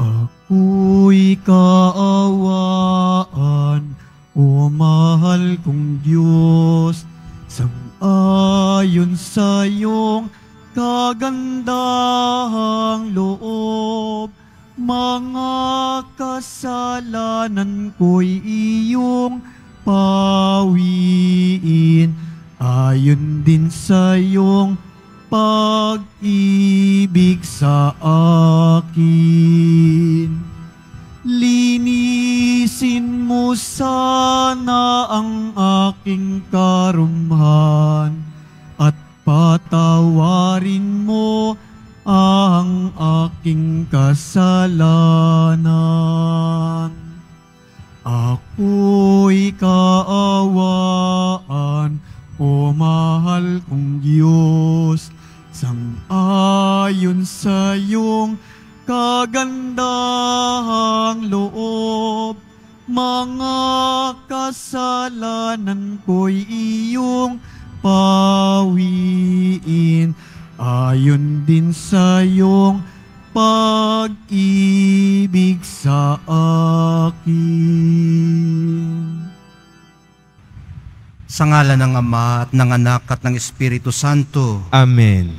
Ako'y kaawaan, o mahal kong Diyos, sang-ayon sa iyong kagandahang loob. Mga kasalanan ko'y iyong pawiin, ayon din sa iyong pag-ibig sa akin. Linisin mo sana ang aking karumhan at patawarin mo ang aking kasalanan. Ako'y kaawaan, o mahal kong Diyos, ayon sa iyong kagandahang loob. Mga kasalanan ko'y iyong pawiin ayon din sa iyong pag-ibig sa akin. Sa ngala ng Ama at ng Anak at ng Espiritu Santo. Amen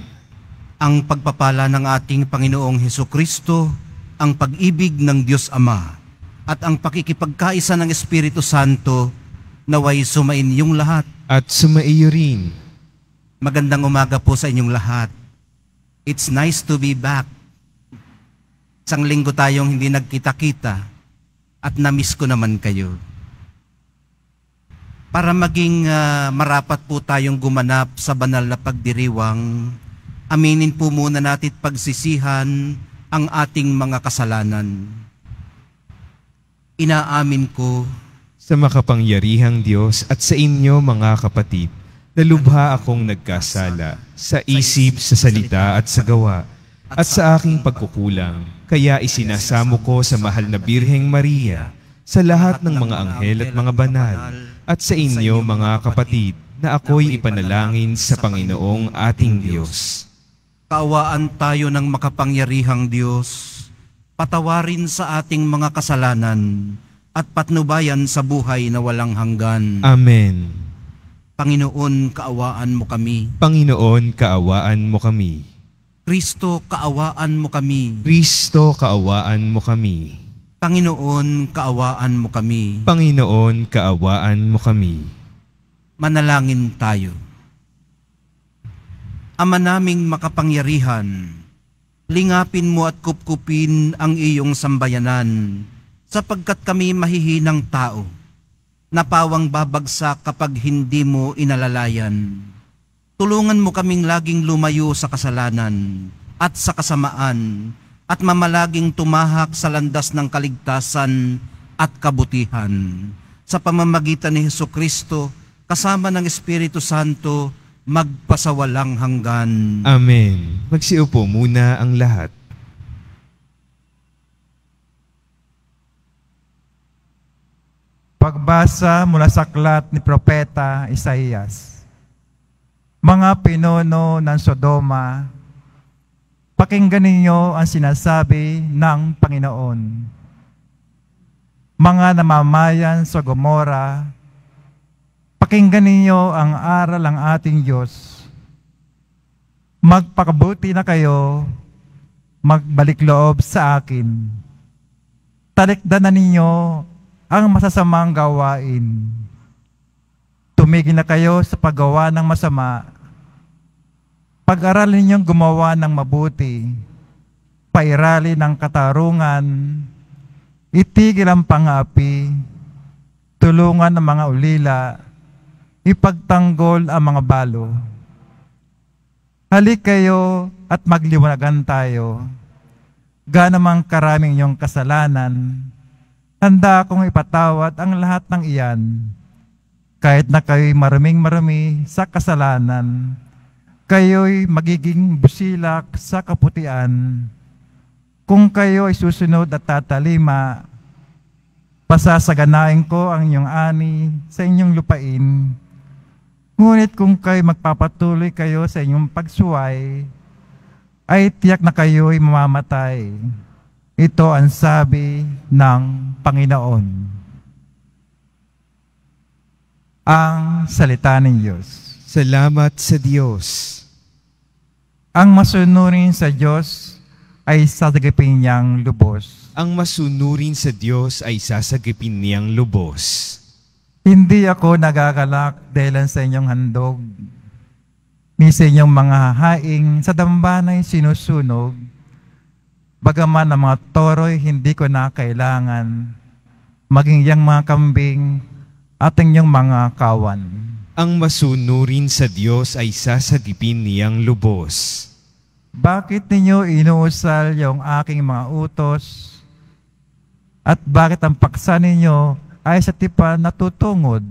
ang pagpapala ng ating Panginoong Heso Kristo, ang pag-ibig ng Diyos Ama, at ang pakikipagkaisa ng Espiritu Santo naway sumain yung lahat. At sumaiyo rin. Magandang umaga po sa inyong lahat. It's nice to be back. Isang linggo tayong hindi nagkita-kita at namiss ko naman kayo. Para maging uh, marapat po tayong gumanap sa banal na pagdiriwang aminin po muna natin pagsisihan ang ating mga kasalanan. Inaamin ko sa makapangyarihang Diyos at sa inyo mga kapatid, na akong nagkasala sa isip, sa salita at sa gawa at sa aking pagkukulang. Kaya isinasamo ko sa mahal na Birheng Maria, sa lahat ng mga anghel at mga banal, at sa inyo mga kapatid, na ako'y ipanalangin sa Panginoong ating Diyos. Kaawaan tayo ng makapangyarihang Diyos. Patawarin sa ating mga kasalanan at patnubayan sa buhay na walang hanggan. Amen. Panginoon, kaawaan mo kami. Panginoon, kaawaan mo kami. Kristo, kaawaan mo kami. Kristo, kaawaan mo kami. Panginoon, kaawaan mo kami. Panginoon, kaawaan mo kami. Manalangin tayo. Ama naming makapangyarihan, lingapin mo at kupkupin ang iyong sambayanan, sapagkat kami mahihinang tao, na pawang babagsak kapag hindi mo inalalayan. Tulungan mo kaming laging lumayo sa kasalanan at sa kasamaan at mamalaging tumahak sa landas ng kaligtasan at kabutihan. Sa pamamagitan ni Heso Kristo, kasama ng Espiritu Santo, magpasawalang hanggan. Amen. Magsiupo muna ang lahat. Pagbasa mula sa aklat ni Propeta Isaias, Mga pinuno ng Sodoma, pakinggan ninyo ang sinasabi ng Panginoon. Mga namamayan sa Gomora, Pakinggan ninyo ang aral ng ating Diyos. Magpakabuti na kayo, magbalik loob sa akin. Talikdan na ninyo ang masasamang gawain. Tumigil na kayo sa paggawa ng masama. Pag-aralin ninyong gumawa ng mabuti. Pairali ng katarungan. Itigil ang pangapi. Tulungan ang mga ulila ipagtanggol ang mga balo. Halik kayo at magliwanagan tayo. Ganamang karaming iyong kasalanan, handa akong ipatawad ang lahat ng iyan. Kahit na kayo'y maraming-marami sa kasalanan, kayo'y magiging busilak sa kaputian. Kung kayo ay susunod at tatalima, pasasaganain ko ang inyong ani sa inyong lupain Ngunit kung kayo magpapatuloy kayo sa inyong pagsuway, ay tiyak na kayo'y mamamatay. Ito ang sabi ng Panginoon. Ang salita ng Diyos. Salamat sa Diyos. Ang masunurin sa Diyos ay sasagipin niyang lubos. Ang masunurin sa Diyos ay sasagipin niyang lubos. Hindi ako nagagalak dahil sa inyong handog. Misa inyong mga haing sa dambanay sinusunog. Bagaman ang mga toro'y hindi ko na kailangan. Maging yang mga kambing at inyong mga kawan. Ang masunurin sa Diyos ay isa sa sasadipin niyang lubos. Bakit ninyo inuusal yung aking mga utos? At bakit ang paksa ninyo ay sa tipan natutungod.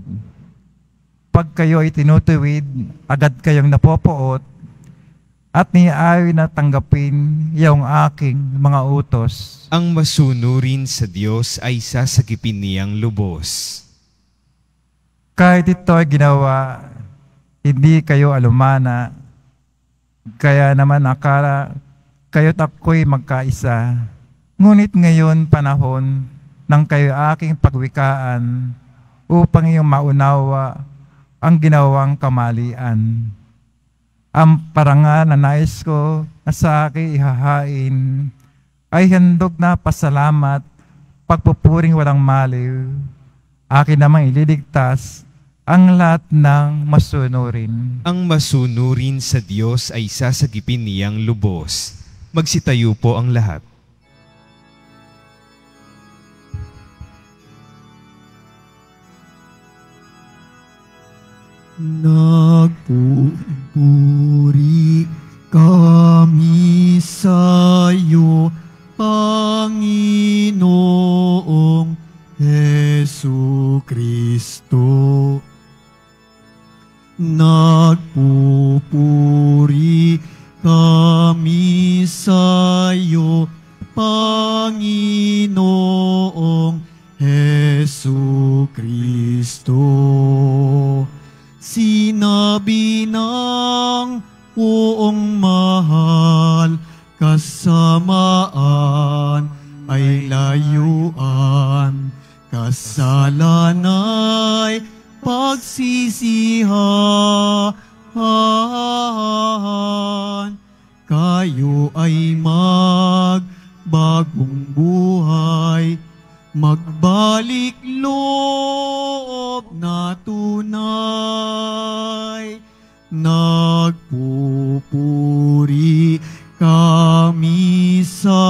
Pag kayo ay tinutuwid, agad kayong napopoot, at niyaayoy na tanggapin yung aking mga utos. Ang masunurin sa Diyos ay sasagipin niyang lubos. Kahit ito ay ginawa, hindi kayo alumana, kaya naman akala kayo't ako'y magkaisa. Ngunit ngayon panahon, ng kayo aking pagwikaan upang iyong maunawa ang ginawang kamalian. Ang parangal na nais ko na sa akin ihahain ay handog na pasalamat, pagpupuring walang maliw. Akin namang ililigtas ang lahat ng masunurin. Ang masunurin sa Diyos ay sasagipin niyang lubos. Magsitayo po ang lahat. Nagpupuri kami sa iyo, Panginoong Heso Nagpupuri kami sa iyo, Panginoong Heso Sinabi ng uong mahal, kasamaan ay layuan, kasalanay pagsisihan. Kayo ay magbagong buhay. Magbalik loob na tunay, nagpupuri kami sa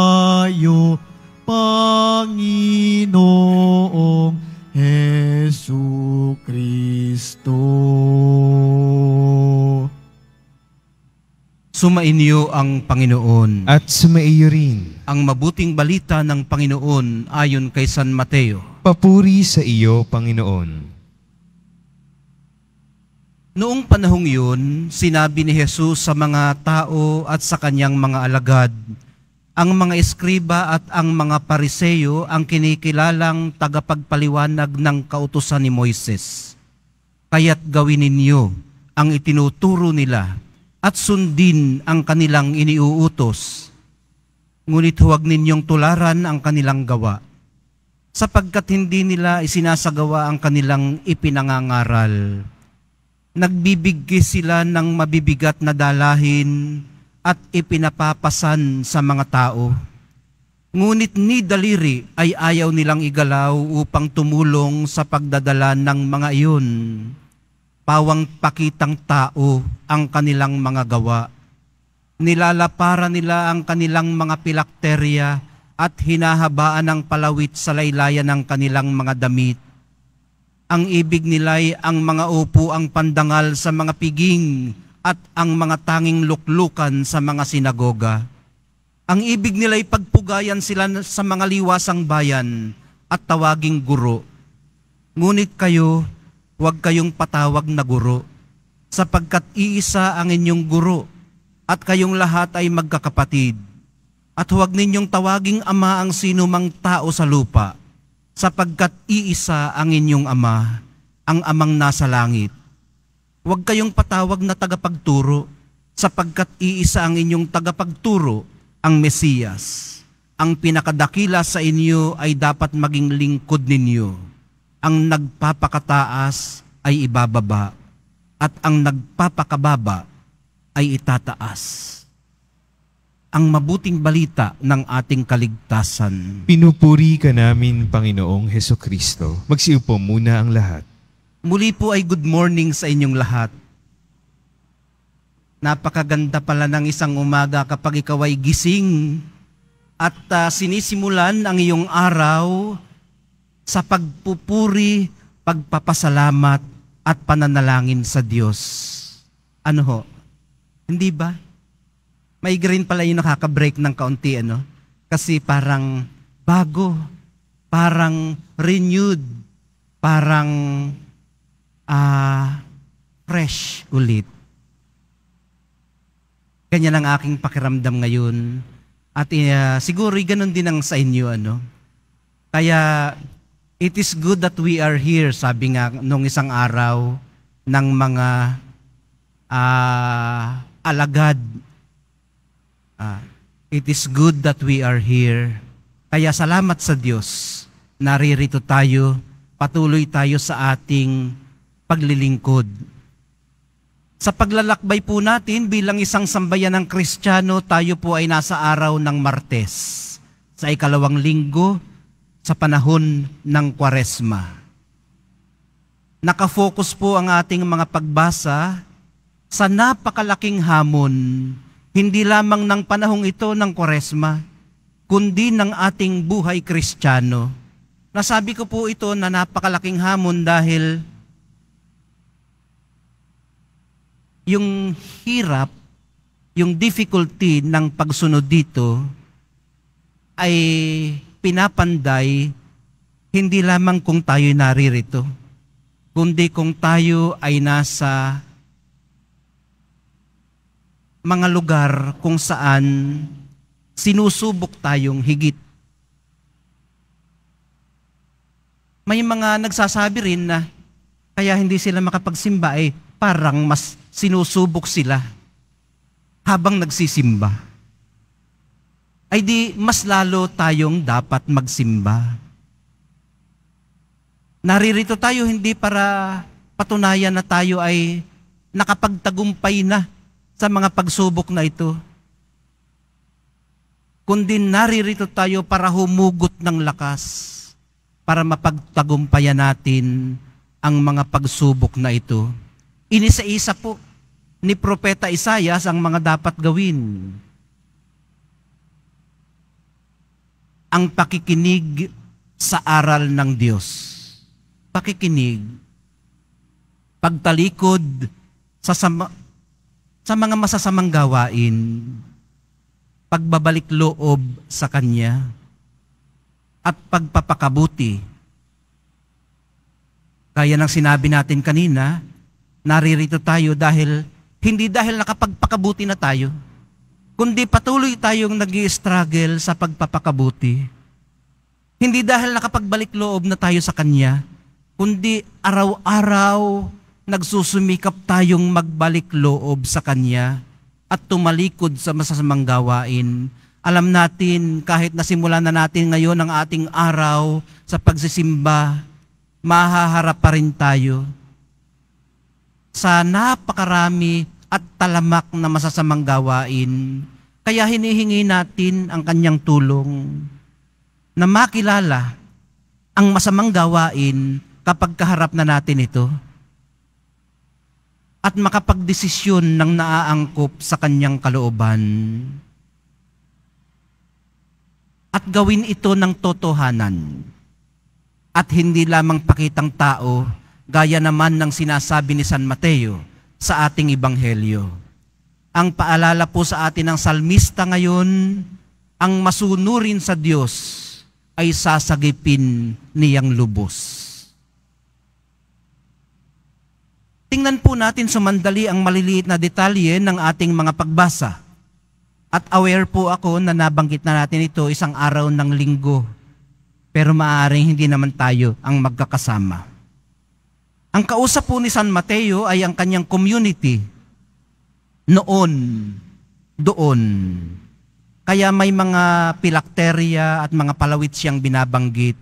iyo, Panginoong Heso Kristo. Sumainyo ang Panginoon. At sumaiyo rin ang mabuting balita ng Panginoon ayon kay San Mateo. Papuri sa iyo, Panginoon. Noong panahong yun, sinabi ni Jesus sa mga tao at sa kanyang mga alagad, ang mga eskriba at ang mga pariseyo ang kinikilalang tagapagpaliwanag ng kautusan ni Moises. Kaya't gawin ninyo ang itinuturo nila at sundin ang kanilang iniuutos Ngunit huwag ninyong tularan ang kanilang gawa, sapagkat hindi nila isinasagawa ang kanilang ipinangangaral. Nagbibigkis sila ng mabibigat na dalahin at ipinapapasan sa mga tao. Ngunit ni daliri ay ayaw nilang igalaw upang tumulong sa pagdadala ng mga iyon. Pawang pakitang tao ang kanilang mga gawa nilalapara nila ang kanilang mga pilakterya at hinahabaan ng palawit sa laylayan ng kanilang mga damit. Ang ibig nila'y ang mga upo ang pandangal sa mga piging at ang mga tanging luklukan sa mga sinagoga. Ang ibig nila'y pagpugayan sila sa mga liwasang bayan at tawaging guro. Ngunit kayo, huwag kayong patawag na guro, sapagkat iisa ang inyong guro, at kayong lahat ay magkakapatid. At huwag ninyong tawaging ama ang sinumang tao sa lupa, sapagkat iisa ang inyong ama, ang amang nasa langit. Huwag kayong patawag na tagapagturo, sapagkat iisa ang inyong tagapagturo, ang Mesiyas. Ang pinakadakila sa inyo ay dapat maging lingkod ninyo. Ang nagpapakataas ay ibababa, at ang nagpapakababa ay itataas ang mabuting balita ng ating kaligtasan. Pinupuri ka namin, Panginoong Heso Kristo. Magsiupo muna ang lahat. Muli po ay good morning sa inyong lahat. Napakaganda pala ng isang umaga kapag ikaw ay gising at uh, sinisimulan ang iyong araw sa pagpupuri, pagpapasalamat at pananalangin sa Diyos. Ano ho? Hindi ba? green pala yung nakaka-break ng kaunti, ano? Kasi parang bago, parang renewed, parang uh, fresh ulit. Ganyan ang aking pakiramdam ngayon. At uh, siguro ganun din ang sa inyo. Ano? Kaya, it is good that we are here, sabi nga nung isang araw ng mga uh, alagad. Ah, it is good that we are here. Kaya salamat sa Diyos. Naririto tayo, patuloy tayo sa ating paglilingkod. Sa paglalakbay po natin bilang isang sambayan ng Kristiyano, tayo po ay nasa araw ng Martes, sa ikalawang linggo, sa panahon ng Kwaresma. Nakafocus po ang ating mga pagbasa sa napakalaking hamon, hindi lamang ng panahong ito ng Koresma, kundi ng ating buhay kristyano. Nasabi ko po ito na napakalaking hamon dahil yung hirap, yung difficulty ng pagsunod dito ay pinapanday hindi lamang kung tayo naririto, kundi kung tayo ay nasa mga lugar kung saan sinusubok tayong higit. May mga nagsasabi rin na kaya hindi sila makapagsimba eh parang mas sinusubok sila habang nagsisimba. Ay di mas lalo tayong dapat magsimba. Naririto tayo hindi para patunayan na tayo ay nakapagtagumpay na sa mga pagsubok na ito. Kundi naririto tayo para humugot ng lakas para mapagtagumpayan natin ang mga pagsubok na ito. Inisa-isa po ni Propeta Isayas ang mga dapat gawin. Ang pakikinig sa aral ng Diyos. Pakikinig, pagtalikod sa, sama, sa mga masasamang gawain, pagbabalik loob sa Kanya, at pagpapakabuti. Kaya nang sinabi natin kanina, naririto tayo dahil, hindi dahil nakapagpakabuti na tayo, kundi patuloy tayong nag struggle sa pagpapakabuti. Hindi dahil nakapagbalik loob na tayo sa Kanya, kundi araw-araw nagsusumikap tayong magbalik loob sa Kanya at tumalikod sa masasamang gawain. Alam natin, kahit nasimulan na natin ngayon ang ating araw sa pagsisimba, mahaharap pa rin tayo sa napakarami at talamak na masasamang gawain. Kaya hinihingi natin ang kanyang tulong na makilala ang masamang gawain kapag kaharap na natin ito at makapagdesisyon ng naaangkop sa kanyang kalooban. At gawin ito ng totohanan at hindi lamang pakitang tao gaya naman ng sinasabi ni San Mateo sa ating ibanghelyo. Ang paalala po sa atin ng salmista ngayon, ang masunurin sa Diyos ay sasagipin niyang lubos. Tingnan po natin sumandali ang maliliit na detalye ng ating mga pagbasa. At aware po ako na nabanggit na natin ito isang araw ng linggo. Pero maaaring hindi naman tayo ang magkakasama. Ang kausap po ni San Mateo ay ang kanyang community noon, doon. Kaya may mga pilakterya at mga palawit siyang binabanggit.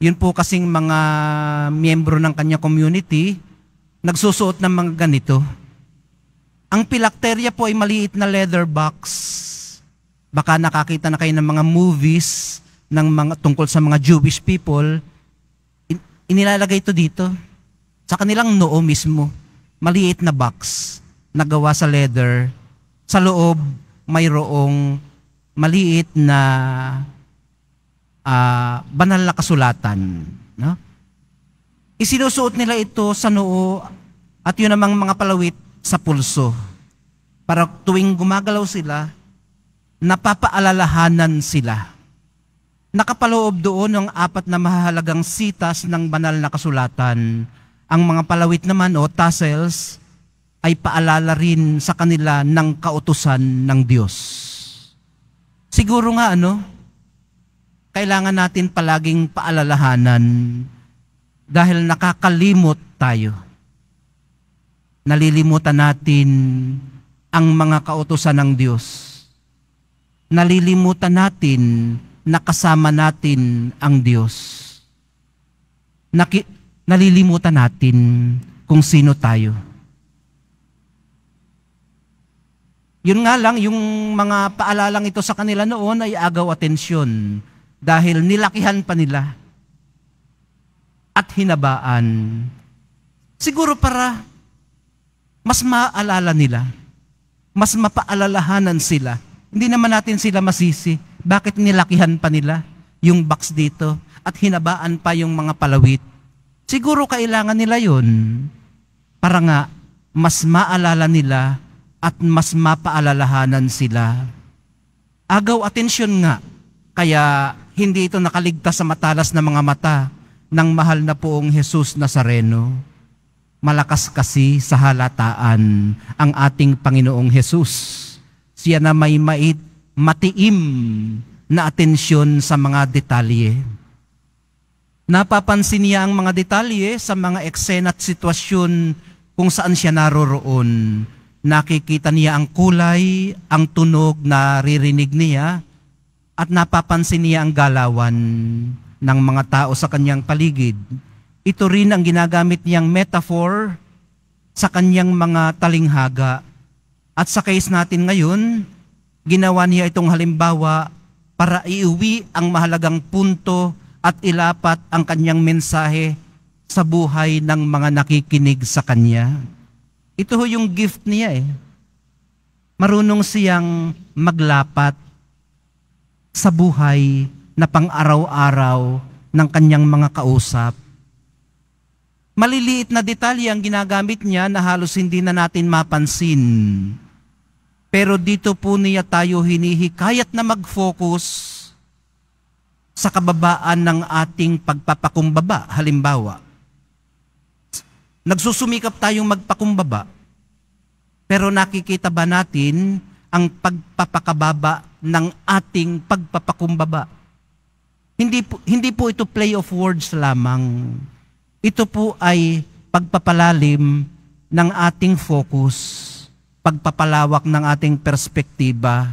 Yun po kasing mga miyembro ng kanyang community nagsusuot ng mga ganito. Ang pilakterya po ay maliit na leather box. Baka nakakita na kayo ng mga movies ng mga tungkol sa mga Jewish people. In, inilalagay ito dito sa kanilang noo mismo. Maliit na box na gawa sa leather. Sa loob mayroong maliit na uh, banal na kasulatan. No? Isinusuot nila ito sa noo at yun namang mga palawit sa pulso. Para tuwing gumagalaw sila, napapaalalahanan sila. Nakapaloob doon ang apat na mahalagang sitas ng banal na kasulatan. Ang mga palawit naman o tassels ay paalala rin sa kanila ng kautusan ng Diyos. Siguro nga ano, kailangan natin palaging paalalahanan dahil nakakalimot tayo. Nalilimutan natin ang mga kautosan ng Diyos. Nalilimutan natin na kasama natin ang Diyos. Naki- nalilimutan natin kung sino tayo. Yun nga lang, yung mga paalalang ito sa kanila noon ay agaw atensyon dahil nilakihan pa nila at hinabaan. Siguro para mas maalala nila, mas mapaalalahanan sila. Hindi naman natin sila masisi. Bakit nilakihan pa nila yung box dito at hinabaan pa yung mga palawit? Siguro kailangan nila yon para nga mas maalala nila at mas mapaalalahanan sila. Agaw atensyon nga, kaya hindi ito nakaligtas sa matalas na mga mata ng mahal na poong Jesus Nazareno. Malakas kasi sa halataan ang ating Panginoong Jesus. Siya na may mait, matiim na atensyon sa mga detalye. Napapansin niya ang mga detalye sa mga eksena at sitwasyon kung saan siya naroroon. Nakikita niya ang kulay, ang tunog na ririnig niya, at napapansin niya ang galawan ng mga tao sa kanyang paligid. Ito rin ang ginagamit niyang metaphor sa kanyang mga talinghaga. At sa case natin ngayon, ginawa niya itong halimbawa para iuwi ang mahalagang punto at ilapat ang kanyang mensahe sa buhay ng mga nakikinig sa kanya. Ito ho yung gift niya eh. Marunong siyang maglapat sa buhay na pang-araw-araw ng kanyang mga kausap. Maliliit na detalye ang ginagamit niya na halos hindi na natin mapansin. Pero dito po niya tayo hinihikayat na mag-focus sa kababaan ng ating pagpapakumbaba. Halimbawa, nagsusumikap tayong magpakumbaba, pero nakikita ba natin ang pagpapakababa ng ating pagpapakumbaba? Hindi po, hindi po ito play of words lamang. Ito po ay pagpapalalim ng ating focus, pagpapalawak ng ating perspektiba.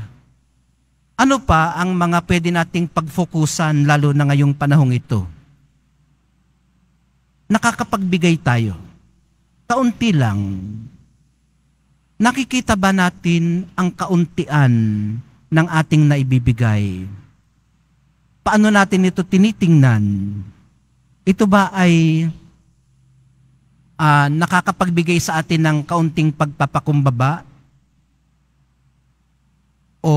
Ano pa ang mga pwede nating pagfokusan lalo na ngayong panahong ito? Nakakapagbigay tayo. Kaunti lang. Nakikita ba natin ang kauntian ng ating naibibigay? paano natin ito tinitingnan? Ito ba ay uh, nakakapagbigay sa atin ng kaunting pagpapakumbaba? O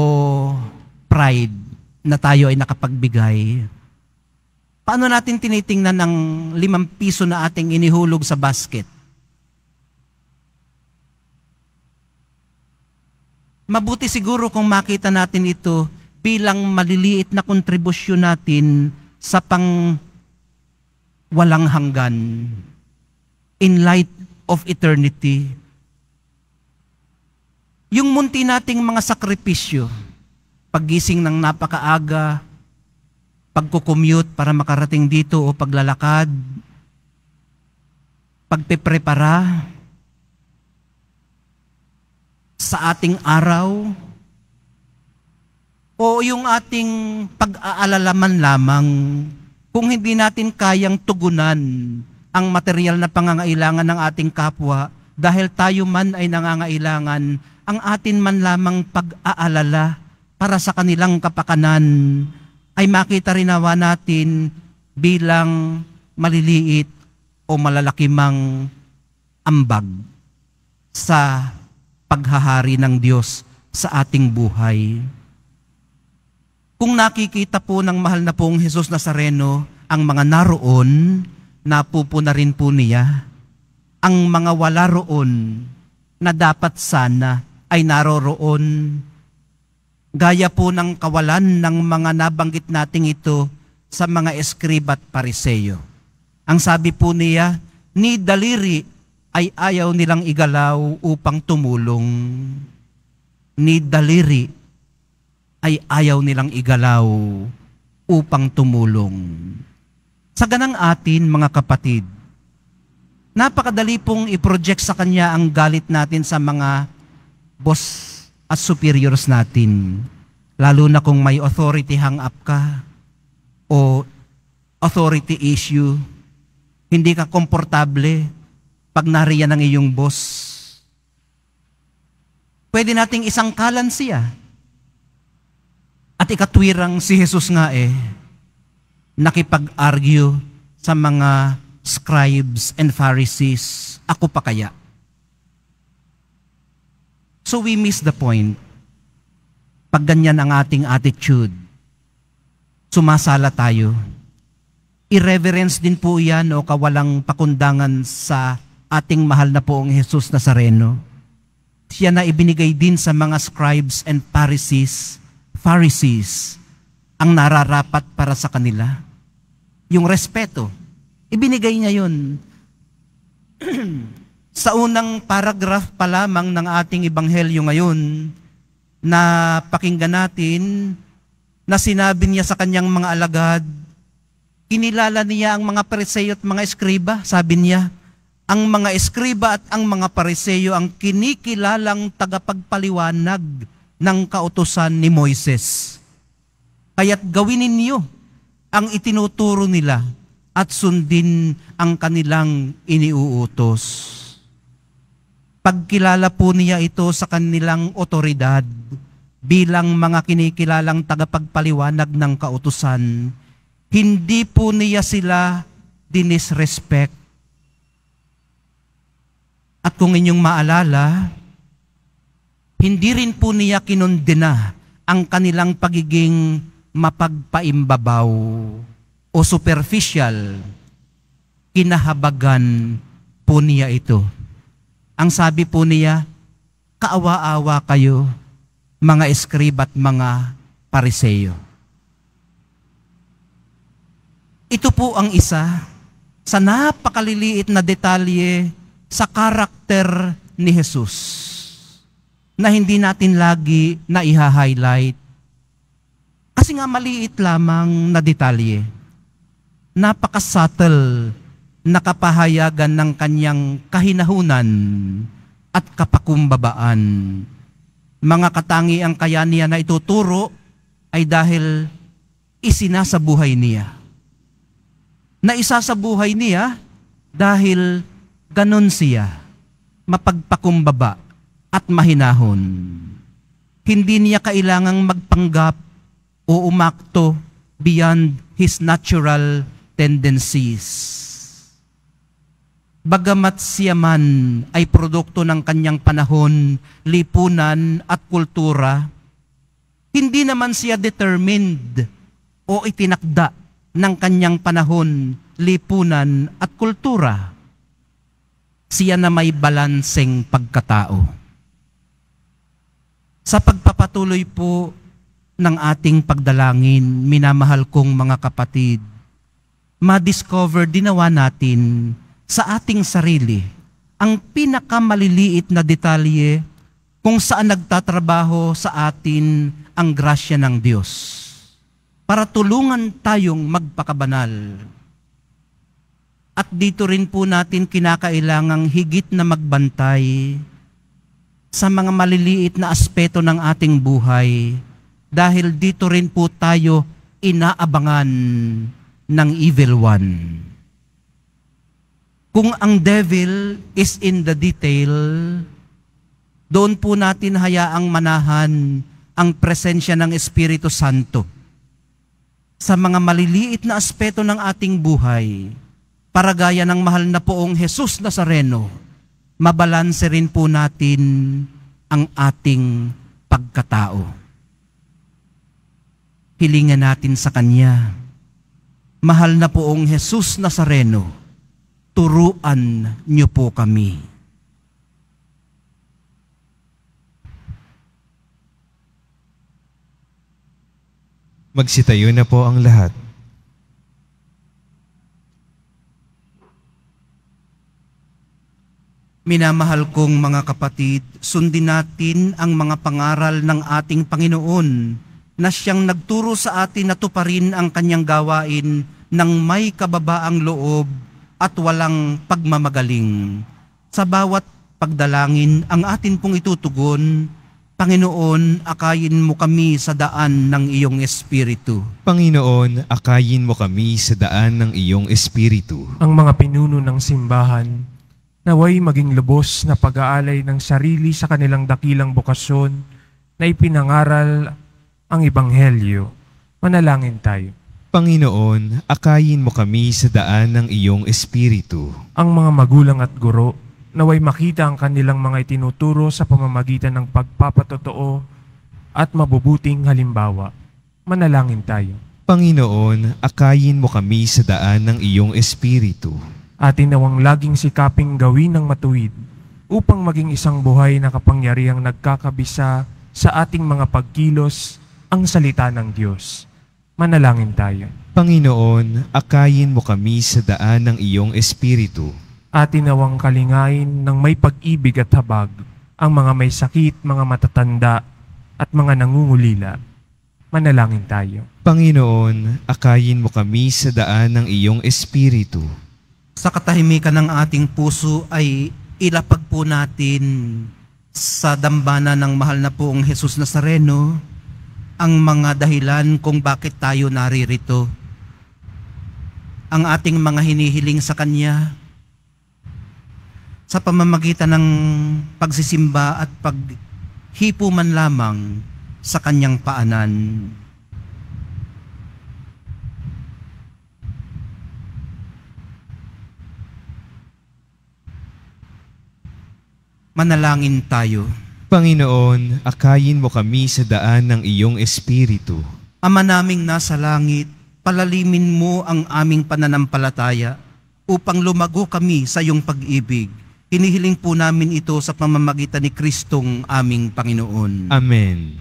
pride na tayo ay nakapagbigay? Paano natin tinitingnan ang limang piso na ating inihulog sa basket? Mabuti siguro kung makita natin ito bilang maliliit na kontribusyon natin sa pang walang hanggan in light of eternity. Yung munti nating mga sakripisyo, paggising ng napakaaga, pagkukommute para makarating dito o paglalakad, pagpeprepara sa ating araw, o yung ating pag-aalalaman lamang kung hindi natin kayang tugunan ang material na pangangailangan ng ating kapwa dahil tayo man ay nangangailangan ang atin man lamang pag-aalala para sa kanilang kapakanan ay makita rin nawa natin bilang maliliit o malalaki mang ambag sa paghahari ng Diyos sa ating buhay. Kung nakikita po ng mahal na pong Jesus Nazareno ang mga naroon, napupuna rin po niya ang mga wala roon na dapat sana ay naroroon. Gaya po ng kawalan ng mga nabanggit nating ito sa mga eskribat pariseyo. Ang sabi po niya, ni daliri ay ayaw nilang igalaw upang tumulong. Ni daliri ay ayaw nilang igalaw upang tumulong. Sa ganang atin, mga kapatid, napakadali pong i-project sa Kanya ang galit natin sa mga boss at superiors natin. Lalo na kung may authority hang up ka o authority issue, hindi ka komportable pag nariyan ang iyong boss. Pwede nating isangkalan siya at ikatwirang si Jesus nga eh, nakipag-argue sa mga scribes and Pharisees, ako pa kaya? So we miss the point. Pag ganyan ang ating attitude, sumasala tayo. Irreverence din po yan o kawalang pakundangan sa ating mahal na poong Jesus Nazareno. Siya na ibinigay din sa mga scribes and Pharisees Pharisees ang nararapat para sa kanila. Yung respeto. Ibinigay niya yun. sa unang paragraph pa lamang ng ating ebanghelyo ngayon, na pakinggan natin na sinabi niya sa kanyang mga alagad, kinilala niya ang mga pariseyo at mga eskriba, sabi niya, ang mga eskriba at ang mga pariseyo ang kinikilalang tagapagpaliwanag ng kautosan ni Moises. Kaya't gawin ninyo ang itinuturo nila at sundin ang kanilang iniuutos. Pagkilala po niya ito sa kanilang otoridad bilang mga kinikilalang tagapagpaliwanag ng kautusan, hindi po niya sila dinisrespect. At kung inyong maalala, hindi rin po niya kinundina ang kanilang pagiging mapagpaimbabaw o superficial. Kinahabagan po niya ito. Ang sabi po niya, kaawa-awa kayo, mga at mga pariseyo. Ito po ang isa sa napakaliliit na detalye sa karakter ni Jesus na hindi natin lagi na iha-highlight. Kasi nga maliit lamang na detalye. Napakasubtle na kapahayagan ng kanyang kahinahunan at kapakumbabaan. Mga katangiang kaya niya na ituturo ay dahil isinasabuhay niya. Na isasabuhay niya dahil ganun siya, mapagpakumbaba at mahinahon. Hindi niya kailangang magpanggap o umakto beyond his natural tendencies. Bagamat siya man ay produkto ng kanyang panahon, lipunan at kultura, hindi naman siya determined o itinakda ng kanyang panahon, lipunan at kultura. Siya na may balanseng pagkatao sa pagpapatuloy po ng ating pagdalangin, minamahal kong mga kapatid, ma-discover dinawa natin sa ating sarili ang pinakamaliliit na detalye kung saan nagtatrabaho sa atin ang grasya ng Diyos para tulungan tayong magpakabanal. At dito rin po natin kinakailangang higit na magbantay sa mga maliliit na aspeto ng ating buhay dahil dito rin po tayo inaabangan ng evil one. Kung ang devil is in the detail, doon po natin hayaang manahan ang presensya ng Espiritu Santo sa mga maliliit na aspeto ng ating buhay para gaya ng mahal na poong Jesus Nazareno mabalanse rin po natin ang ating pagkatao. Hilingan natin sa Kanya. Mahal na poong Jesus Nazareno, turuan niyo po kami. Magsitayo na po ang lahat. Minamahal kong mga kapatid, sundin natin ang mga pangaral ng ating Panginoon na siyang nagturo sa atin na tuparin ang kanyang gawain ng may kababaang loob at walang pagmamagaling. Sa bawat pagdalangin ang atin pong itutugon, Panginoon, akayin mo kami sa daan ng iyong Espiritu. Panginoon, akayin mo kami sa daan ng iyong Espiritu. Ang mga pinuno ng simbahan, naway maging lubos na pag-aalay ng sarili sa kanilang dakilang bokasyon na ipinangaral ang Ebanghelyo. Manalangin tayo. Panginoon, akayin mo kami sa daan ng iyong Espiritu. Ang mga magulang at guro, naway makita ang kanilang mga itinuturo sa pamamagitan ng pagpapatotoo at mabubuting halimbawa. Manalangin tayo. Panginoon, akayin mo kami sa daan ng iyong Espiritu atin nawang laging sikaping gawin ng matuwid upang maging isang buhay na kapangyarihang nagkakabisa sa ating mga pagkilos ang salita ng Diyos. Manalangin tayo. Panginoon, akayin mo kami sa daan ng iyong Espiritu. Atin nawang kalingain ng may pag-ibig at habag ang mga may sakit, mga matatanda at mga nangungulila. Manalangin tayo. Panginoon, akayin mo kami sa daan ng iyong Espiritu sa katahimikan ng ating puso ay ilapag po natin sa dambana ng mahal na poong Jesus Nazareno ang mga dahilan kung bakit tayo naririto. Ang ating mga hinihiling sa Kanya sa pamamagitan ng pagsisimba at paghipo man lamang sa Kanyang paanan. Manalangin tayo. Panginoon, akayin mo kami sa daan ng iyong Espiritu. Ama naming nasa langit, palalimin mo ang aming pananampalataya upang lumago kami sa iyong pag-ibig. Hinihiling po namin ito sa pamamagitan ni Kristong aming Panginoon. Amen.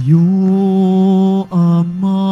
Iyo, Ama,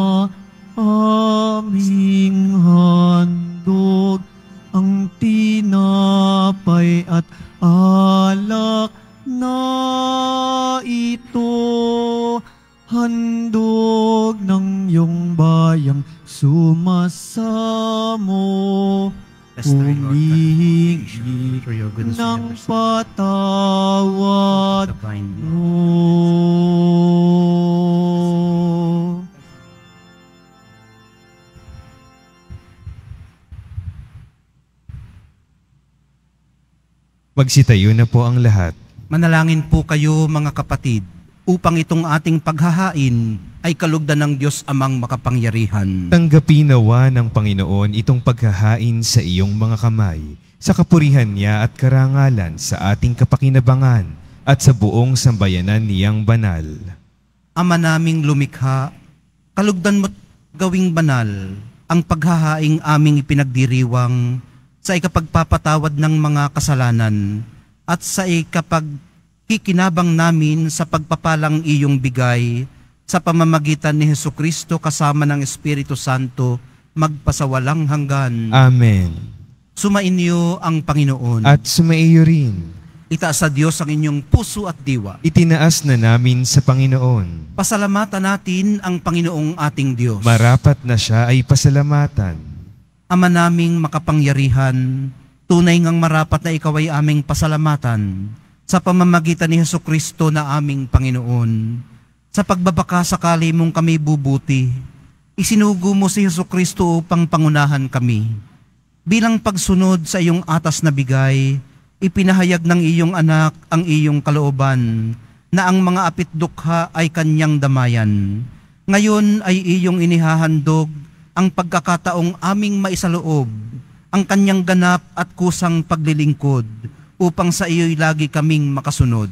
Magsitayo na po ang lahat. Manalangin po kayo mga kapatid upang itong ating paghahain ay kalugdan ng Diyos amang makapangyarihan. Tanggapin nawa ng Panginoon itong paghahain sa iyong mga kamay sa kapurihan niya at karangalan sa ating kapakinabangan at sa buong sambayanan niyang banal. Ama naming lumikha, kalugdan mo't gawing banal ang paghahain aming ipinagdiriwang sa ikapagpapatawad ng mga kasalanan at sa ikapagkikinabang namin sa pagpapalang iyong bigay sa pamamagitan ni Heso Kristo kasama ng Espiritu Santo magpasawalang hanggan. Amen. Sumainyo ang Panginoon. At sumaiyo rin. Itaas sa Diyos ang inyong puso at diwa. Itinaas na namin sa Panginoon. Pasalamatan natin ang Panginoong ating Diyos. Marapat na siya ay pasalamatan Ama naming makapangyarihan, tunay ngang marapat na ikaw ay aming pasalamatan sa pamamagitan ni Heso Kristo na aming Panginoon. Sa pagbabaka sakali mong kami bubuti, isinugo mo si Heso Kristo upang pangunahan kami. Bilang pagsunod sa iyong atas na bigay, ipinahayag ng iyong anak ang iyong kalooban na ang mga apit dukha ay kanyang damayan. Ngayon ay iyong inihahandog ang pagkakataong aming maisaloob ang kanyang ganap at kusang paglilingkod upang sa iyo'y lagi kaming makasunod.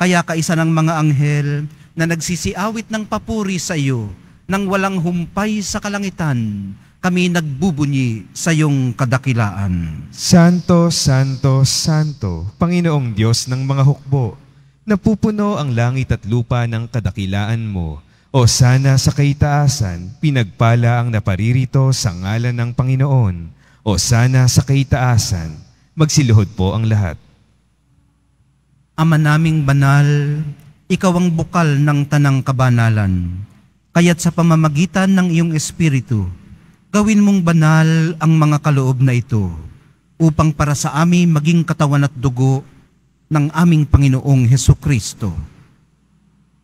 Kaya kaisa ng mga anghel na nagsisiawit ng papuri sa iyo nang walang humpay sa kalangitan, kami nagbubunyi sa iyong kadakilaan. Santo, Santo, Santo, Panginoong Diyos ng mga hukbo, napupuno ang langit at lupa ng kadakilaan mo o sana sa kaitaasan, pinagpala ang naparirito sa ngalan ng Panginoon. O sana sa kaitaasan, magsiluhod po ang lahat. Ama naming banal, ikaw ang bukal ng tanang kabanalan. Kaya't sa pamamagitan ng iyong espiritu, gawin mong banal ang mga kaloob na ito upang para sa amin maging katawan at dugo ng aming Panginoong Heso Kristo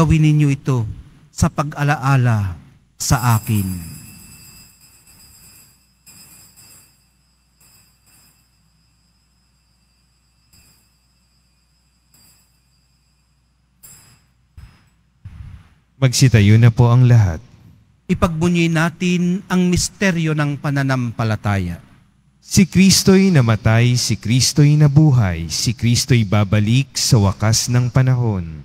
gawin ninyo ito sa pag-alaala sa akin. Magsitayo na po ang lahat. Ipagbunyi natin ang misteryo ng pananampalataya. Si Kristo'y namatay, si Kristo'y nabuhay, si Kristo'y babalik sa wakas ng panahon.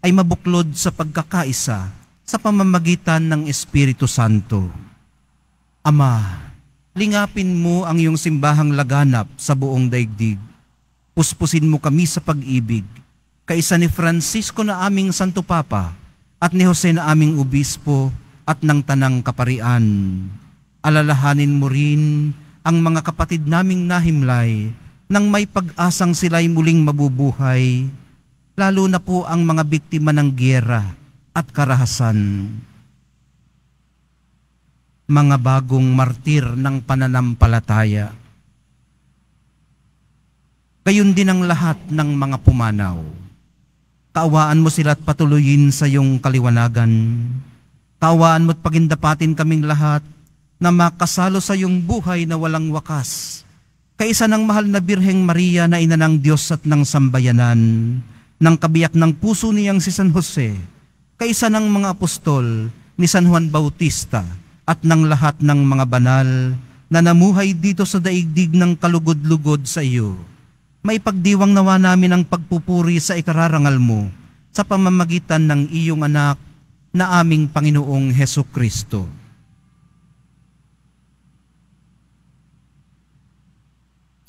ay mabuklod sa pagkakaisa sa pamamagitan ng Espiritu Santo. Ama, lingapin mo ang iyong simbahang laganap sa buong daigdig. Puspusin mo kami sa pag-ibig, kaisa ni Francisco na aming Santo Papa at ni Jose na aming Ubispo at ng Tanang Kaparian. Alalahanin mo rin ang mga kapatid naming nahimlay nang may pag-asang sila'y muling mabubuhay lalo na po ang mga biktima ng giyera at karahasan. Mga bagong martir ng pananampalataya. Gayon din ang lahat ng mga pumanaw. Kaawaan mo sila at patuloyin sa iyong kaliwanagan. Kaawaan mo't pagindapatin kaming lahat na makasalo sa iyong buhay na walang wakas. Kaisa ng mahal na Birheng Maria na ina ng Diyos at ng sambayanan, ng kabiyak ng puso niyang si San Jose kaysa ng mga apostol ni San Juan Bautista at ng lahat ng mga banal na namuhay dito sa daigdig ng kalugod-lugod sa iyo. May pagdiwang nawa namin ang pagpupuri sa ikararangal mo sa pamamagitan ng iyong anak na aming Panginoong Heso Kristo.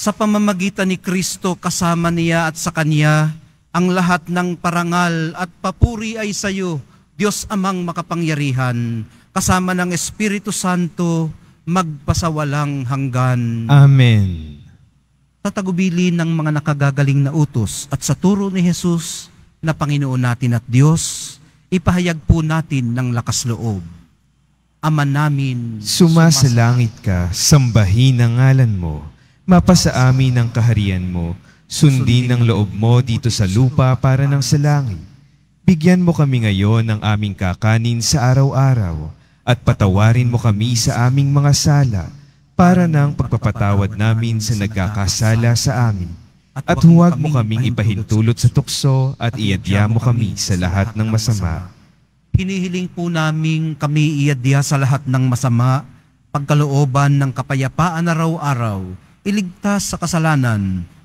sa pamamagitan ni Kristo kasama niya at sa Kanya, ang lahat ng parangal at papuri ay sa iyo, Diyos amang makapangyarihan, kasama ng Espiritu Santo, magpasawalang hanggan. Amen. Tatagubili ng mga nakagagaling na utos at sa turo ni Jesus na Panginoon natin at Diyos, ipahayag po natin ng lakas loob. Ama namin, sumasalangit ka, sambahin ang ngalan mo, mapasaamin ang kaharian mo, Sundin ang loob mo dito sa lupa para ng sa langit. Bigyan mo kami ngayon ng aming kakanin sa araw-araw at patawarin mo kami sa aming mga sala para ng pagpapatawad namin sa nagkakasala sa amin. At huwag mo kaming ipahintulot sa tukso at iadya mo kami sa lahat ng masama. Hinihiling po namin kami iadya sa lahat ng masama, pagkalooban ng kapayapaan araw-araw, iligtas sa kasalanan,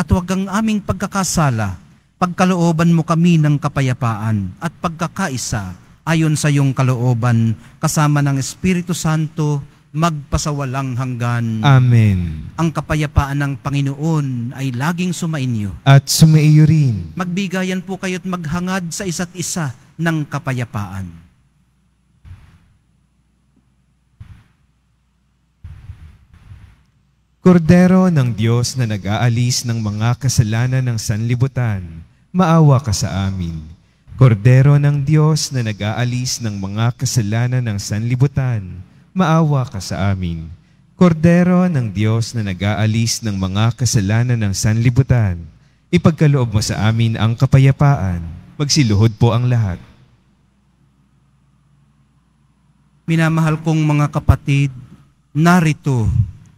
at huwag ang aming pagkakasala. Pagkalooban mo kami ng kapayapaan at pagkakaisa ayon sa iyong kalooban kasama ng Espiritu Santo magpasawalang hanggan. Amen. Ang kapayapaan ng Panginoon ay laging sumainyo. At sumaiyo rin. Magbigayan po kayo't maghangad sa isa't isa ng kapayapaan. Kordero ng Diyos na nag-aalis ng mga kasalanan ng sanlibutan, maawa ka sa amin. Kordero ng Diyos na nag-aalis ng mga kasalanan ng sanlibutan, maawa ka sa amin. Kordero ng Diyos na nag-aalis ng mga kasalanan ng sanlibutan, ipagkaloob mo sa amin ang kapayapaan. Magsiluhod po ang lahat. Minamahal kong mga kapatid, narito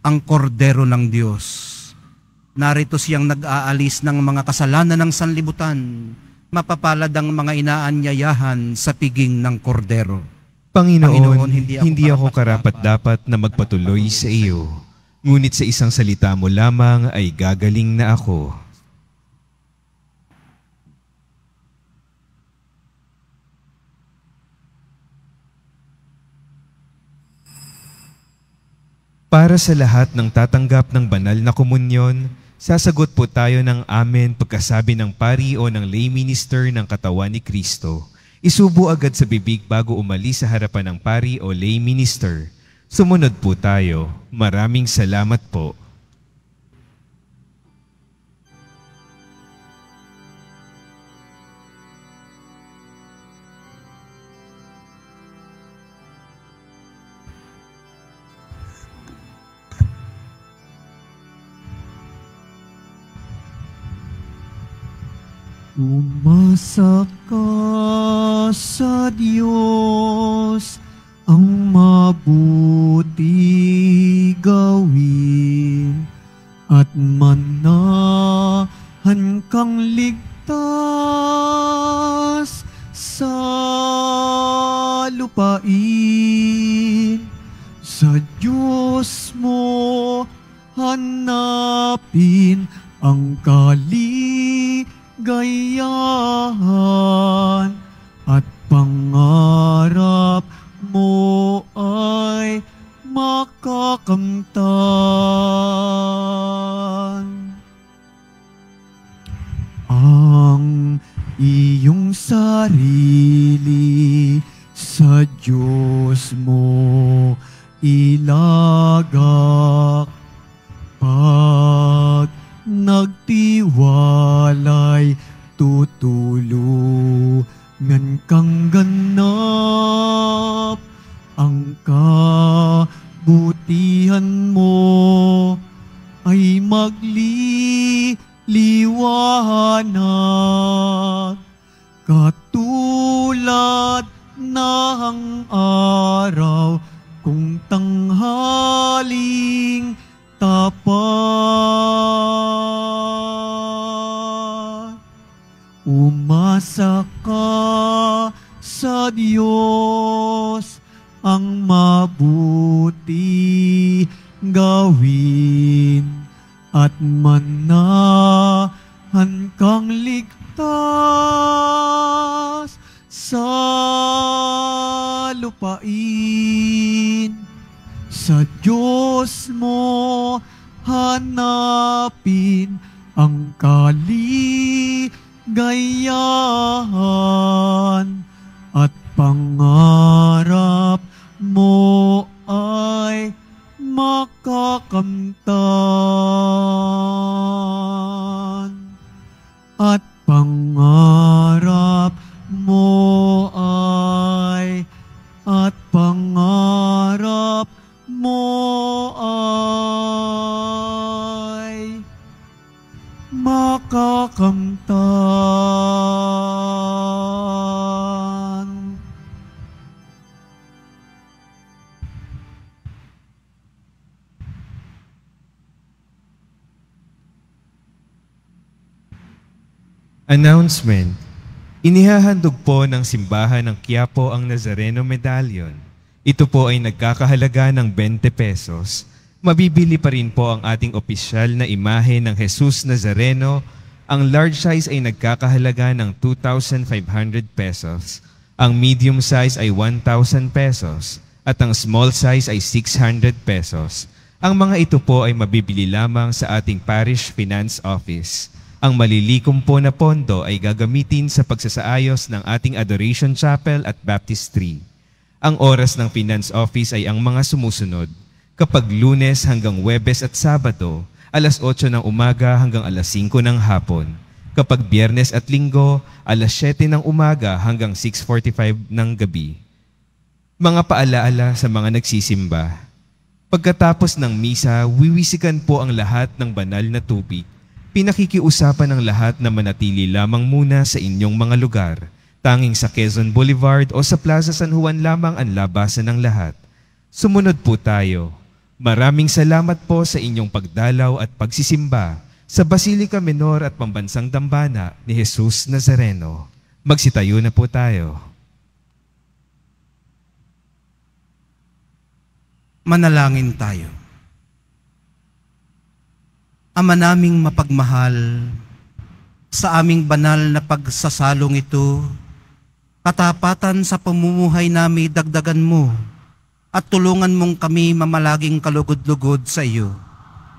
ang kordero ng Diyos. Narito siyang nag-aalis ng mga kasalanan ng sanlibutan, mapapalad ang mga inaanyayahan sa piging ng kordero. Panginoon, Panginoon hindi ako, hindi ako karapat-dapat na magpatuloy sa iyo, ngunit sa isang salita mo lamang ay gagaling na ako. Para sa lahat ng tatanggap ng banal na komunyon, sasagot po tayo ng amen pagkasabi ng pari o ng lay minister ng katawan ni Kristo. Isubo agad sa bibig bago umalis sa harapan ng pari o lay minister. Sumunod po tayo. Maraming salamat po. Umasa ka sa Diyos kaling tapat. Announcement Inihahandog po ng simbahan ng Quiapo ang Nazareno Medallion. Ito po ay nagkakahalaga ng 20 pesos. Mabibili pa rin po ang ating opisyal na imahe ng Jesus Nazareno. Ang large size ay nagkakahalaga ng 2,500 pesos. Ang medium size ay 1,000 pesos. At ang small size ay 600 pesos. Ang mga ito po ay mabibili lamang sa ating parish finance office. Ang malilikom po na pondo ay gagamitin sa pagsasaayos ng ating Adoration Chapel at Baptistry. Ang oras ng Finance Office ay ang mga sumusunod. Kapag lunes hanggang Webes at Sabado, alas 8 ng umaga hanggang alas 5 ng hapon. Kapag biyernes at linggo, alas 7 ng umaga hanggang 6.45 ng gabi. Mga paalaala sa mga nagsisimba. Pagkatapos ng misa, wiwisikan po ang lahat ng banal na tubig pinakikiusapan ng lahat na manatili lamang muna sa inyong mga lugar, tanging sa Quezon Boulevard o sa Plaza San Juan lamang ang labasan ng lahat. Sumunod po tayo. Maraming salamat po sa inyong pagdalaw at pagsisimba sa Basilica Menor at Pambansang Dambana ni Jesus Nazareno. Magsitayo na po tayo. Manalangin tayo. Ama naming mapagmahal, sa aming banal na pagsasalong ito, katapatan sa pamumuhay namin dagdagan mo at tulungan mong kami mamalaging kalugod-lugod sa iyo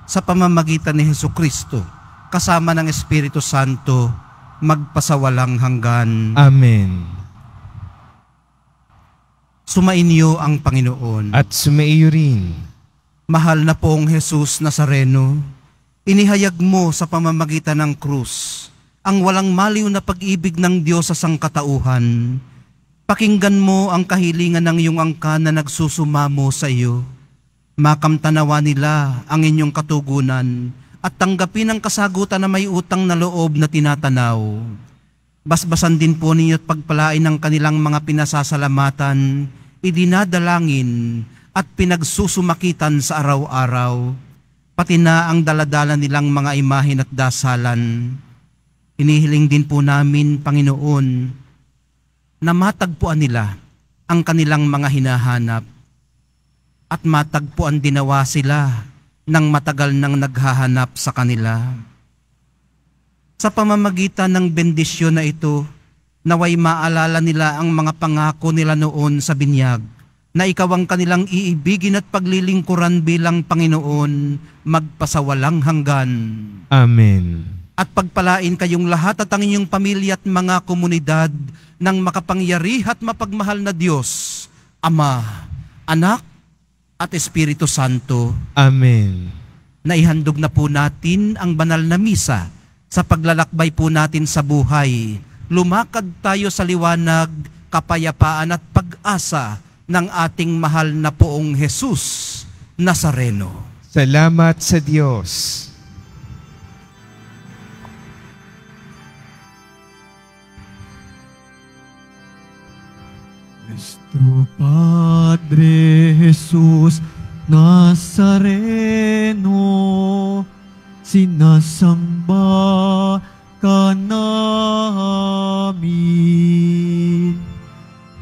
sa pamamagitan ni Heso Kristo kasama ng Espiritu Santo magpasawalang hanggan. Amen. Sumainyo ang Panginoon. At sumaiyo rin. Mahal na poong Jesus Nazareno, Inihayag mo sa pamamagitan ng krus ang walang maliw na pag-ibig ng Diyos sa sangkatauhan. Pakinggan mo ang kahilingan ng iyong angka na nagsusumamo sa iyo. Makamtanawa nila ang inyong katugunan at tanggapin ang kasagutan na may utang na loob na tinatanaw. Basbasan din po ninyo at pagpalain ang kanilang mga pinasasalamatan, idinadalangin at pinagsusumakitan sa araw-araw pati na ang daladala nilang mga imahin at dasalan. Inihiling din po namin, Panginoon, na matagpuan nila ang kanilang mga hinahanap at matagpuan dinawa sila ng matagal nang naghahanap sa kanila. Sa pamamagitan ng bendisyon na ito, naway maalala nila ang mga pangako nila noon sa binyag na ikaw ang kanilang iibigin at paglilingkuran bilang Panginoon magpasawalang hanggan. Amen. At pagpalain kayong lahat at ang inyong pamilya at mga komunidad ng makapangyari at mapagmahal na Diyos, Ama, Anak, at Espiritu Santo. Amen. Naihandog na po natin ang banal na misa sa paglalakbay po natin sa buhay. Lumakad tayo sa liwanag, kapayapaan at pag-asa ng ating mahal na poong Jesus Nazareno. Salamat sa Diyos. Nuestro Padre Jesús Nazareno, sinasamba ka namin.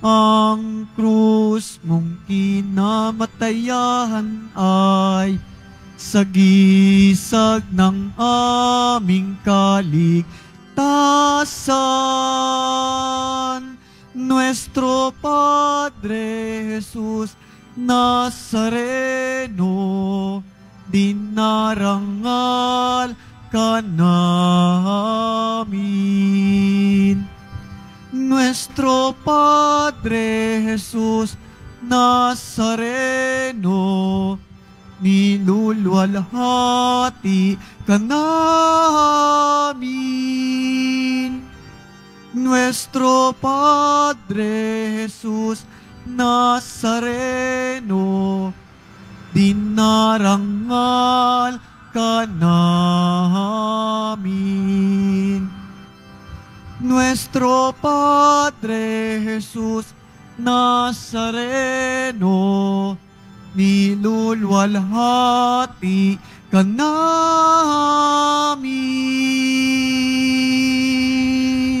ang krus mong kinamatayahan ay sagisag ng aming kaligtasan. Nuestro Padre Jesus Nazareno, dinarangal ka namin nuestro Padre Jesús Nazareno, niluluwalhati ka namin. Nuestro Padre Jesús Nazareno, dinarangal ka namin. Nuestro Padre Jesús Nazareno, nilulwalhati ka namin.